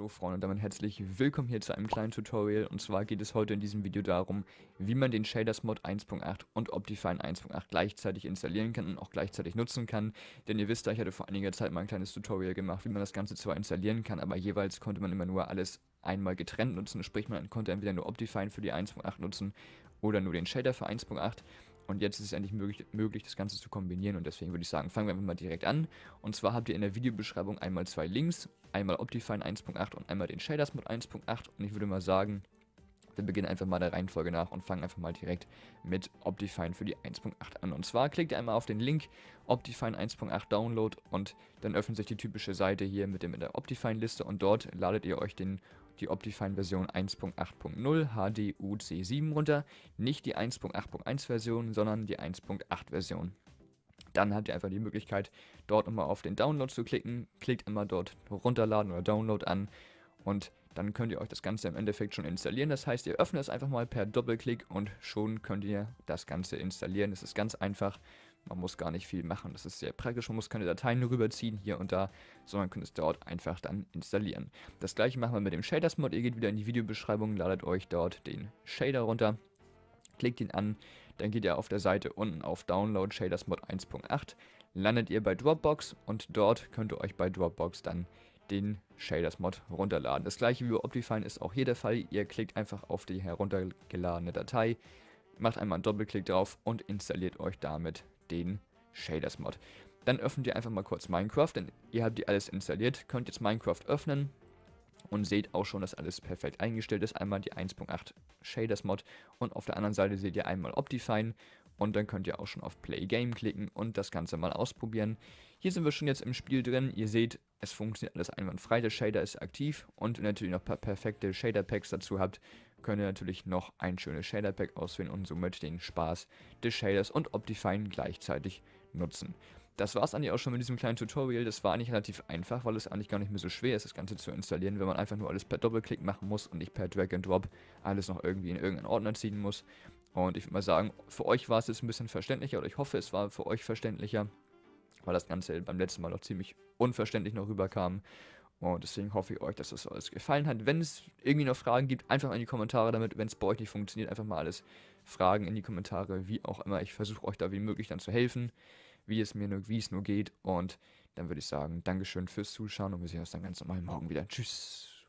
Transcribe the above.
So Freunde und damit herzlich willkommen hier zu einem kleinen Tutorial und zwar geht es heute in diesem Video darum, wie man den Shaders Mod 1.8 und Optifine 1.8 gleichzeitig installieren kann und auch gleichzeitig nutzen kann, denn ihr wisst ja, ich hatte vor einiger Zeit mal ein kleines Tutorial gemacht, wie man das Ganze zwar installieren kann, aber jeweils konnte man immer nur alles einmal getrennt nutzen, sprich man konnte entweder nur Optifine für die 1.8 nutzen oder nur den Shader für 1.8 und jetzt ist es endlich möglich, möglich, das Ganze zu kombinieren und deswegen würde ich sagen, fangen wir einfach mal direkt an. Und zwar habt ihr in der Videobeschreibung einmal zwei Links, einmal Optifine 1.8 und einmal den Shaders Mod 1.8 und ich würde mal sagen, wir beginnen einfach mal der Reihenfolge nach und fangen einfach mal direkt mit Optifine für die 1.8 an. Und zwar klickt ihr einmal auf den Link Optifine 1.8 Download und dann öffnet sich die typische Seite hier mit, dem, mit der Optifine-Liste und dort ladet ihr euch den die Optifine Version 1.8.0 HDUC7 runter. Nicht die 1.8.1 Version, sondern die 1.8 Version. Dann habt ihr einfach die Möglichkeit, dort immer auf den Download zu klicken. Klickt immer dort runterladen oder Download an. Und dann könnt ihr euch das Ganze im Endeffekt schon installieren. Das heißt, ihr öffnet es einfach mal per Doppelklick und schon könnt ihr das Ganze installieren. Es ist ganz einfach man muss gar nicht viel machen. Das ist sehr praktisch. Man muss keine Dateien rüberziehen hier und da, sondern kann es dort einfach dann installieren. Das gleiche machen wir mit dem Shaders Mod. Ihr geht wieder in die Videobeschreibung, ladet euch dort den Shader runter, klickt ihn an, dann geht ihr auf der Seite unten auf Download Shaders Mod 1.8, landet ihr bei Dropbox und dort könnt ihr euch bei Dropbox dann den Shaders Mod runterladen. Das gleiche wie bei Optifine ist auch hier der Fall. Ihr klickt einfach auf die heruntergeladene Datei, macht einmal einen Doppelklick drauf und installiert euch damit den Shaders Mod. Dann öffnet ihr einfach mal kurz Minecraft, denn ihr habt die alles installiert, könnt jetzt Minecraft öffnen und seht auch schon, dass alles perfekt eingestellt ist. Einmal die 1.8 Shaders Mod und auf der anderen Seite seht ihr einmal Optifine und dann könnt ihr auch schon auf Play Game klicken und das Ganze mal ausprobieren. Hier sind wir schon jetzt im Spiel drin. Ihr seht, es funktioniert alles einwandfrei. Der Shader ist aktiv und wenn ihr natürlich noch ein paar perfekte Shader Packs dazu habt, könnt ihr natürlich noch ein schönes Shader Pack auswählen und somit den Spaß des Shaders und Optifine gleichzeitig nutzen. Das war es eigentlich auch schon mit diesem kleinen Tutorial. Das war eigentlich relativ einfach, weil es eigentlich gar nicht mehr so schwer ist, das Ganze zu installieren, wenn man einfach nur alles per Doppelklick machen muss und nicht per Drag and Drop alles noch irgendwie in irgendeinen Ordner ziehen muss. Und ich würde mal sagen, für euch war es jetzt ein bisschen verständlicher oder ich hoffe, es war für euch verständlicher, weil das Ganze beim letzten Mal noch ziemlich unverständlich noch rüberkam. Und deswegen hoffe ich euch, dass das alles gefallen hat. Wenn es irgendwie noch Fragen gibt, einfach in die Kommentare damit. Wenn es bei euch nicht funktioniert, einfach mal alles Fragen in die Kommentare, wie auch immer. Ich versuche euch da wie möglich dann zu helfen, wie es mir nur, wie es nur geht. Und dann würde ich sagen, Dankeschön fürs Zuschauen und wir sehen uns dann ganz normal morgen wieder. Tschüss.